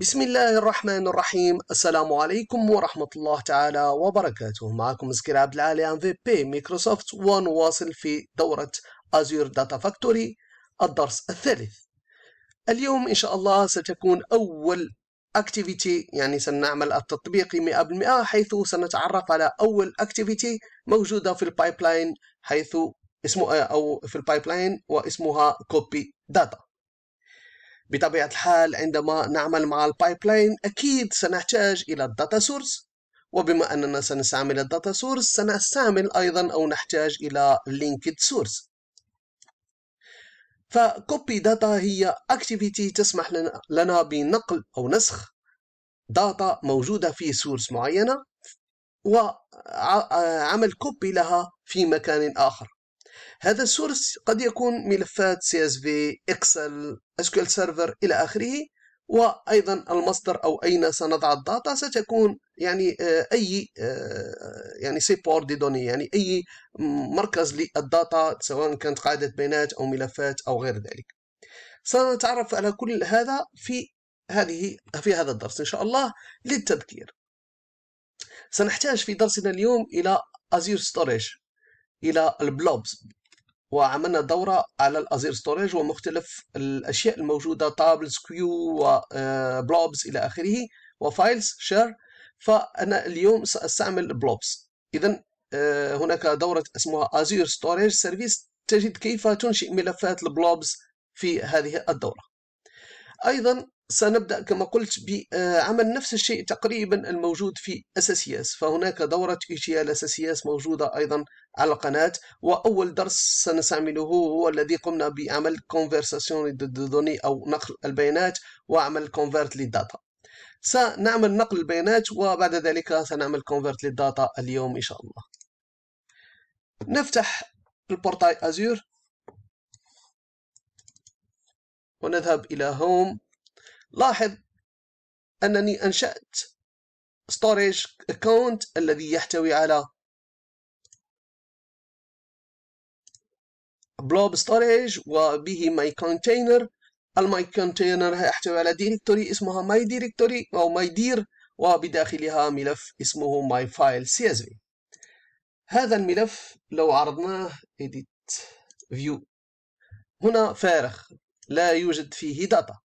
بسم الله الرحمن الرحيم السلام عليكم ورحمة الله تعالى وبركاته معكم مسكير عبد العالي ام في بي مايكروسوفت ونواصل في دورة أزور داتا فاكتوري الدرس الثالث اليوم إن شاء الله ستكون أول اكتيفيتي يعني سنعمل التطبيق 100% حيث سنتعرف على أول اكتيفيتي موجودة في البايبلاين حيث اسمها أو في البايبلاين واسمها كوبي داتا بطبيعة الحال عندما نعمل مع البايبلاين أكيد سنحتاج إلى الداتا سورس وبما أننا سنستعمل الداتا سورس سنستعمل أيضا أو نحتاج إلى linked source فكوبي داتا هي اكتيفيتي تسمح لنا بنقل أو نسخ داتا موجودة في سورس معينة وعمل كوبي لها في مكان آخر هذا السورس قد يكون ملفات CSV, Excel, SQL Server إلى آخره وأيضا المصدر أو أين سنضع الداتا ستكون يعني آه، أي آه، يعني سيبور دوني يعني أي مركز للداتا سواء كانت قاعدة بيانات أو ملفات أو غير ذلك سنتعرف على كل هذا في هذه في هذا الدرس إن شاء الله للتذكير سنحتاج في درسنا اليوم إلى Azure Storage إلى البلوبز وعملنا دورة على الأزير ستوريج ومختلف الأشياء الموجودة تابلز كيو وبلوبز إلى آخره وفايلز شير فأنا اليوم سأستعمل بلوبز إذا آه، هناك دورة اسمها أزير ستوريج سيرفيس تجد كيف تنشئ ملفات البلوبز في هذه الدورة أيضا سنبدأ كما قلت بعمل نفس الشيء تقريبا الموجود في أساسياس فهناك دورة إجيال أساسياس موجودة أيضا على القناة وأول درس سنستعمله هو الذي قمنا بعمل conversation دوني أو نقل البيانات وعمل convert للداتا سنعمل نقل البيانات وبعد ذلك سنعمل convert للداتا اليوم إن شاء الله نفتح البورتاي أزور ونذهب إلى هوم لاحظ أنني أنشأت storage account الذي يحتوي على blob storage وبه my container الماي كونتينر يحتوي على directory اسمها ماي directory أو ماي دير وبداخلها ملف اسمه ماي فايل سي اس في هذا الملف لو عرضناه edit view هنا فارغ لا يوجد فيه داتا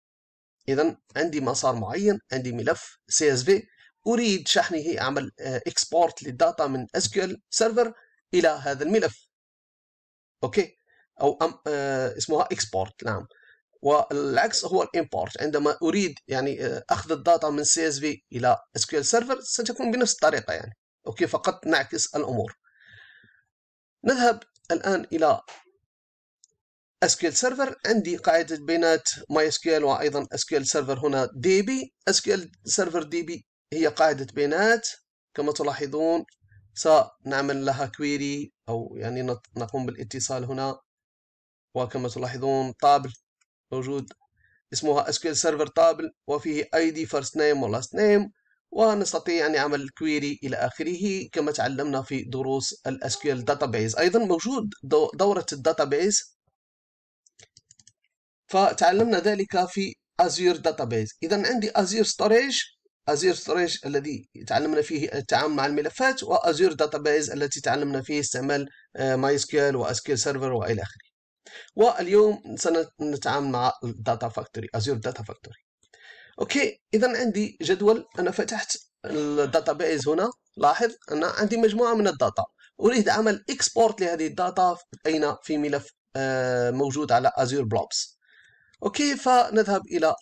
اذا عندي مسار معين عندي ملف سي اس في اريد شحنه اعمل اكسبورت آه، للداتا من اس كيو ال سيرفر الى هذا الملف اوكي او أم آه اسمها اكسبورت نعم والعكس هو الامبورت عندما اريد يعني آه، اخذ الداتا من سي اس في الى اس كيو ال سيرفر ستكون بنفس الطريقه يعني اوكي فقط نعكس الامور نذهب الان الى اس كيو سيرفر عندي قاعده بيانات ماي اس كيو وايضا اس كيو سيرفر هنا دي بي اس كيو سيرفر دي بي هي قاعده بيانات كما تلاحظون سنعمل لها كويري او يعني نقوم بالاتصال هنا وكما تلاحظون طابل موجود اسمها SQL Server طابل وفيه ID first name و last name ونستطيع يعني عمل كويري إلى آخره كما تعلمنا في دروس ال SQL Database أيضا موجود دورة الداتابيز فتعلمنا ذلك في داتا بيز إذا عندي ازير ستوريج ازير ستوريج الذي تعلمنا فيه التعامل مع الملفات و داتا بيز التي تعلمنا فيه استعمال آه، MySQL و SQL سيرفر وإلى آخره واليوم سنتعامل مع الداتا فاكتوري ازير داتا فاكتوري أوكي إذا عندي جدول أنا فتحت الداتابيز هنا لاحظ أن عندي مجموعة من الداتا أريد عمل إكسبورت لهذه الداتا أين في ملف آه، موجود على ازير بلوبس وكيف نذهب إلى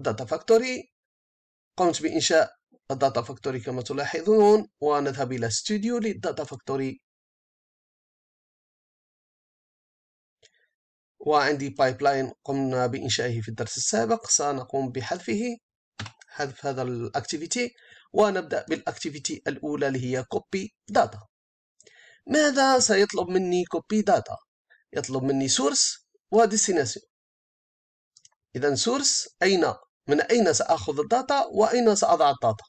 داتا فاكتوري قمت بإنشاء الداتا فاكتوري كما تلاحظون ونذهب إلى ستوديو للداتا فاكتوري وعندي بايبلاين قمنا بإنشائه في الدرس السابق سنقوم بحذفه حذف هذا الاكتيفيتي ونبدأ بالاكتيفيتي الأولى اللي هي كوبي داتا ماذا سيطلب مني كوبي داتا؟ يطلب مني سورس وديستناسيون إذا سورس أين من أين سأخذ الداتا وأين سأضع الداتا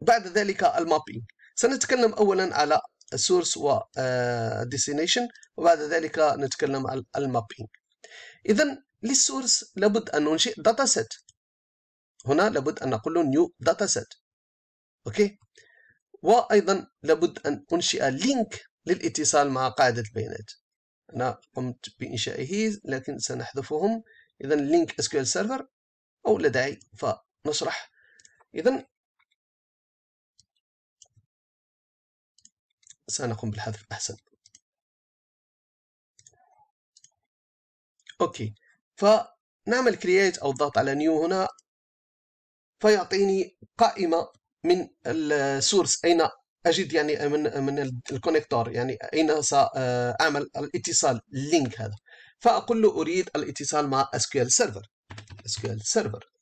بعد ذلك المابينج سنتكلم أولا على السورس آه، destination وبعد ذلك نتكلم عن المابينج إذا للسورس لابد أن ننشئ داتا سيت هنا لابد أن نقول نيو داتا سيت أوكي وأيضا لابد أن أنشئ لينك للاتصال مع قاعدة البيانات أنا قمت بإنشائه لكن سنحذفهم إذا لينك اس كيو ال سيرفر أو لا داعي فنشرح إذا سنقوم بالحذف أحسن أوكي فنعمل كرييت أو ضغط على نيو هنا فيعطيني قائمة من السورس أين اجد يعني من من الكونيكتور يعني اين ساعمل الاتصال اللينك هذا فاقول له اريد الاتصال مع اس كيو ال سيرفر اس كيو ال سيرفر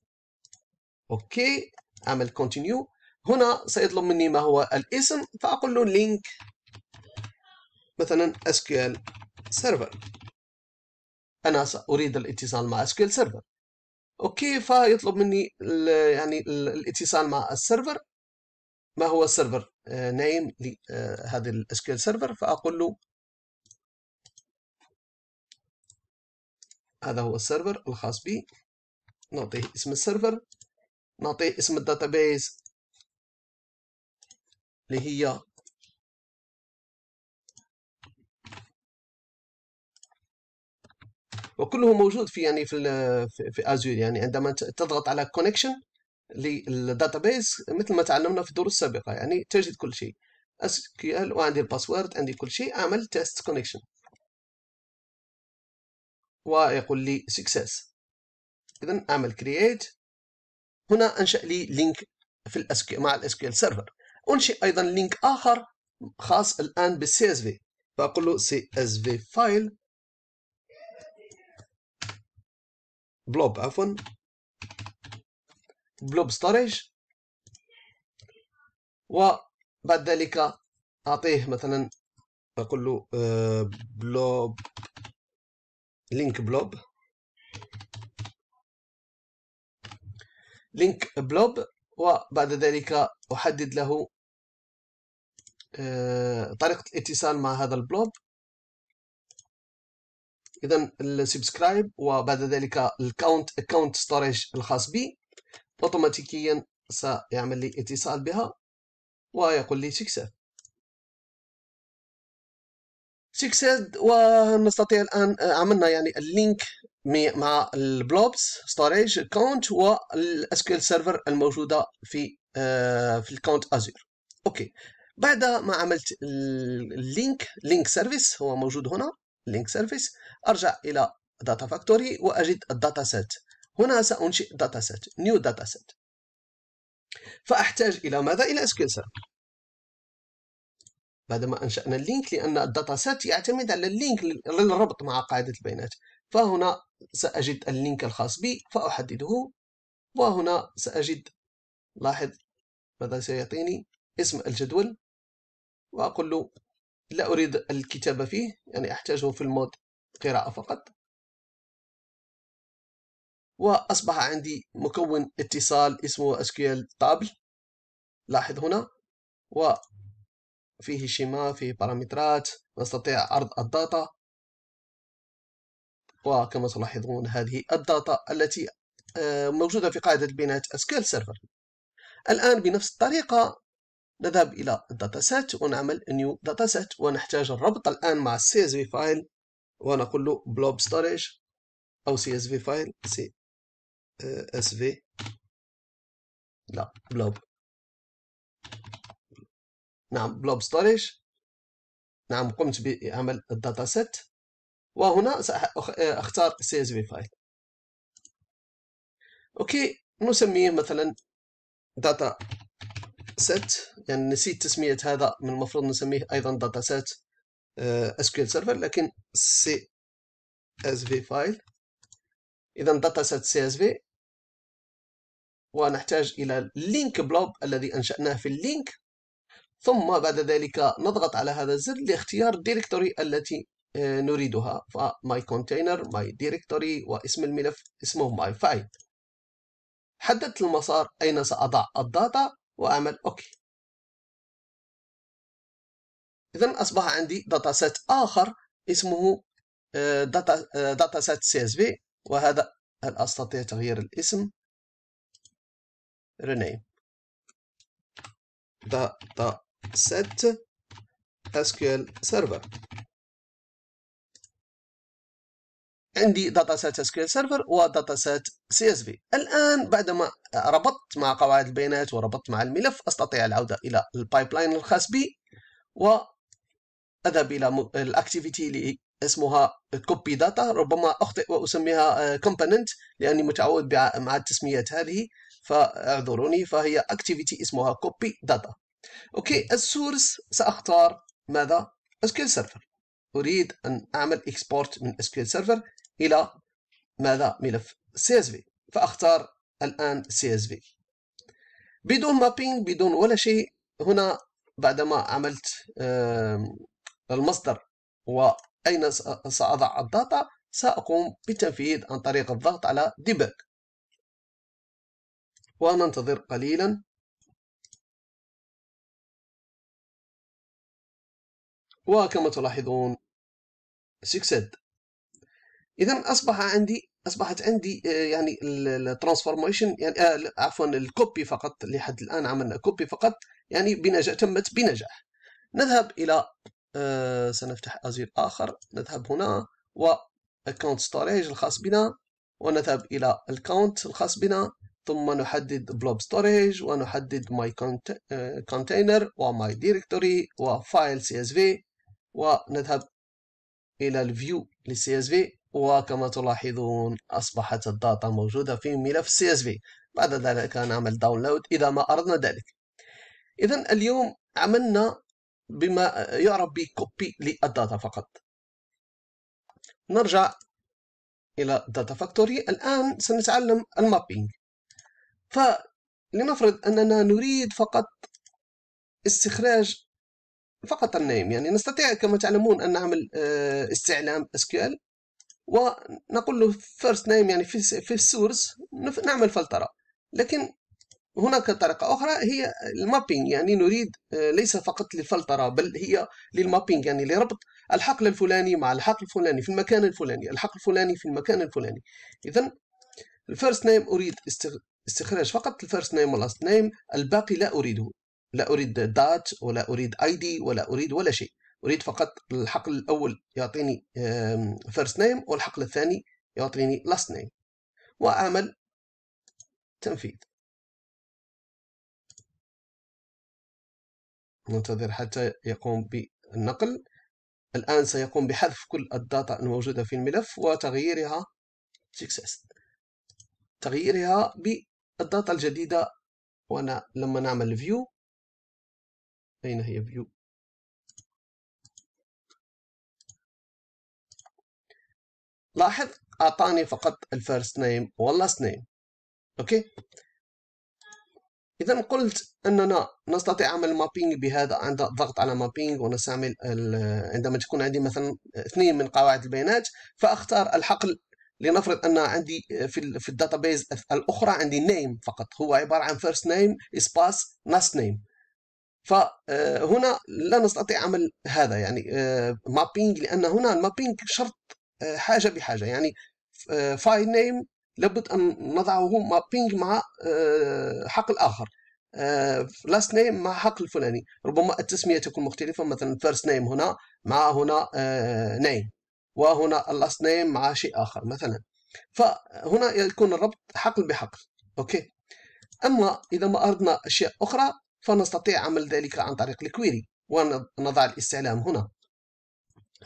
اوكي اعمل كونتينيو هنا سيطلب مني ما هو الاسم فاقول له لينك مثلا اس كيو ال سيرفر انا اريد الاتصال مع اس كيو ال سيرفر اوكي فيطلب مني ال يعني ال الاتصال مع السيرفر ما هو السيرفر نيم لهذا السكيل سيرفر فاقول له هذا هو السيرفر الخاص بي نعطيه اسم السيرفر نعطيه اسم الداتابيز اللي هي وكله موجود في يعني في في ازور يعني عندما تضغط على كونكشن للداتابيس مثل ما تعلمنا في الدروس السابقه يعني تجد كل شيء اس كي ال وعندي الباسورد عندي كل شيء اعمل تيست كونكشن ويقول لي سكسس اذا اعمل كرييت هنا انشا لي لينك في الاس مع الاس كي ال سيرفر انشئ ايضا لينك اخر خاص الان بالسي اس في فاقول له سي اس في فايل بلوب عفوا بلوب ستوريج وبعد ذلك اعطيه مثلا اقول له آه، بلوب لينك بلوب لينك بلوب وبعد ذلك احدد له آه، طريقة الاتصال مع هذا البلوب اذا السبسكرايب وبعد ذلك الكاونت اكونت ستوريج الخاص بي اوتوماتيكيا سيعمل لي اتصال بها ويقول لي سكساد سكساد ونستطيع الان آه، عملنا يعني اللينك مع البلوبس ستوريج كونت والاسكيل سيرفر الموجوده في آه، في الكونت ازور اوكي بعد ما عملت اللينك لينك سيرفيس هو موجود هنا لينك سيرفيس ارجع الى داتا فاكتوري واجد الداتا سيت هنا سأنشئ داتا سيت نيو داتا سيت فأحتاج إلى ماذا؟ إلى SQL Server بعدما أنشأنا اللينك لأن الداتا سيت يعتمد على اللينك للربط مع قاعدة البيانات فهنا سأجد اللينك الخاص بي فأحدده وهنا سأجد لاحظ ماذا سيعطيني اسم الجدول وأقول له لا أريد الكتابة فيه يعني أحتاجه في المود قراءة فقط واصبح عندي مكون اتصال اسمه SQL تابل لاحظ هنا وفيه شيما فيه بارامترات نستطيع عرض الداتا وكما تلاحظون هذه الداتا التي آه، موجودة في قاعدة البيانات SQL Server الآن بنفس الطريقة نذهب إلى الداتا سيت ونعمل نيو داتا سيت ونحتاج الربط الآن مع CSV فايل ونقول له بلوب ستوريج أو CSV file فايل اس في لا بلوب نعم بلوب ستوريج نعم قمت بعمل الداتا سيت وهنا سأختار سي اس في فايل اوكي نسميه مثلا داتا سيت يعني نسيت تسمية هذا من المفروض نسميه أيضا داتا سيت اس كيو سيرفر لكن سي اس في فايل إذا داتا سيت سي اس في ونحتاج إلى لينك بلوب الذي أنشأناه في اللينك ثم بعد ذلك نضغط على هذا الزر لاختيار الديركتوري التي آه، نريدها فماي كونتينر ماي ديركتوري واسم الملف اسمه ماي فايل حددت المسار أين سأضع الداتا وأعمل اوكي إذا أصبح عندي داتا سيت آخر اسمه داتا, داتا سيت سي اس بي وهذا هل أستطيع تغيير الاسم René. set SQL Server عندي داتا سيت اس كيو سيرفر وداتا سيت سي اس في الان بعدما ربطت مع قواعد البيانات وربطت مع الملف استطيع العوده الى البايب لاين الخاص بي واذهب الى الاكتيفيتي اللي اسمها كوبي داتا ربما اخطئ واسميها كومبوننت لاني متعود مع التسميات هذه فاعذروني فهي اكتيفيتي اسمها copy data اوكي السورس ساختار ماذا SQL Server اريد ان اعمل export من SQL Server الى ماذا ملف CSV فاختار الان CSV بدون مابينج بدون ولا شيء هنا بعدما عملت المصدر واين ساضع الداتا ساقوم بالتنفيذ عن طريق الضغط على debug وننتظر قليلا وكما تلاحظون سكسد اذا اصبح عندي اصبحت عندي آه، يعني الترانسفورميشن يعني آه، عفوا الكوبي فقط لحد الان عملنا كوبي فقط يعني بنجاح تمت بنجاح نذهب الى آه، سنفتح ازير اخر نذهب هنا واكونت ستوريج الخاص بنا ونذهب الى الكاونت الخاص بنا ثم نحدد بلوب ستوريج ونحدد ماي كونتينر وماي ديركتوري وفايل سي اس في ونذهب الى الفيو للسي اس في وكما تلاحظون اصبحت الداتا موجوده في ملف سي اس في بعد ذلك نعمل داونلود اذا ما اردنا ذلك اذا اليوم عملنا بما يعرف بكوبي للداتا فقط نرجع الى داتا فاكتوري الان سنتعلم المابينج فلنفرض أننا نريد فقط استخراج فقط النايم يعني نستطيع كما تعلمون أن نعمل آه، استعلام SQL ونقول له first name يعني في السورس نعمل فلترة لكن هناك طريقة أخرى هي المابينج يعني نريد آه، ليس فقط للفلترة بل هي للمابينج يعني لربط الحقل الفلاني مع الحقل الفلاني في المكان الفلاني الحقل الفلاني في المكان الفلاني إذا الفيرست نيم أريد استخراج فقط الفيرست نيم واللاست نيم الباقي لا أريده لا أريد دات ولا أريد اي دي ولا أريد ولا شيء أريد فقط الحقل الأول يعطيني فيرست نيم والحقل الثاني يعطيني لاست نيم وأعمل تنفيذ ننتظر حتى يقوم بالنقل الآن سيقوم بحذف كل الداتا الموجودة في الملف وتغييرها success تغييرها الداتا الجديدة وأنا لما نعمل فيو أين هي فيو لاحظ أعطاني فقط الفيرست نيم واللاست نيم أوكي إذا قلت أننا نستطيع عمل مابينج بهذا عند الضغط على مابينج ونستعمل عندما تكون عندي مثلا اثنين من قواعد البيانات فأختار الحقل لنفرض ان عندي آه، في في الداتابيز الاخرى عندي نيم فقط هو عباره عن فيرست نيم سباس لاست نيم فهنا لا نستطيع عمل هذا يعني مابينج آه، لان هنا المابينج شرط آه، حاجه بحاجه يعني فايل نيم لابد ان نضعه مابينج مع حق الاخر لاست نيم مع حق الفلاني ربما التسميه تكون مختلفه مثلا فيرست نيم هنا مع هنا نيم وهنا اللاست نيم مع شيء آخر مثلا فهنا يكون الربط حقل بحقل أوكي أما إذا ما أردنا أشياء أخرى فنستطيع عمل ذلك عن طريق الكويري ونضع الاستعلام هنا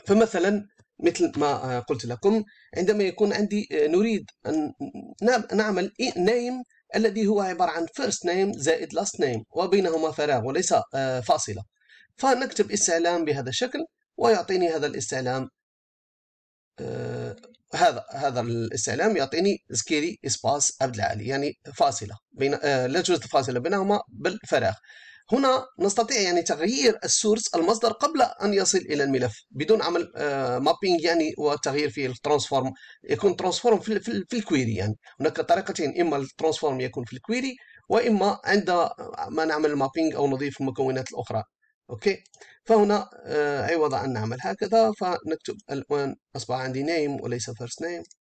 فمثلا مثل ما قلت لكم عندما يكون عندي نريد أن نعم، نعمل نيم الذي هو عبارة عن فيرست نيم زائد لاست نيم وبينهما فراغ وليس آه، فاصلة فنكتب استعلام بهذا الشكل ويعطيني هذا الاستعلام آه، هذا هذا الاستعلام يعطيني سكيري اسباس عبد العالي يعني فاصله بين آه، لا توجد فاصله بينهما بل فراغ هنا نستطيع يعني تغيير السورس المصدر قبل ان يصل الى الملف بدون عمل مابينج آه، يعني وتغيير فيه الترانسفورم يكون ترانسفورم في, في, في الكويري يعني هناك طريقتين اما الترانسفورم يكون في الكويري واما عند ما نعمل مابينج او نضيف المكونات الاخرى أوكي فهنا عوض آه، أن نعمل هكذا فنكتب الآن أصبح عندي name وليس first name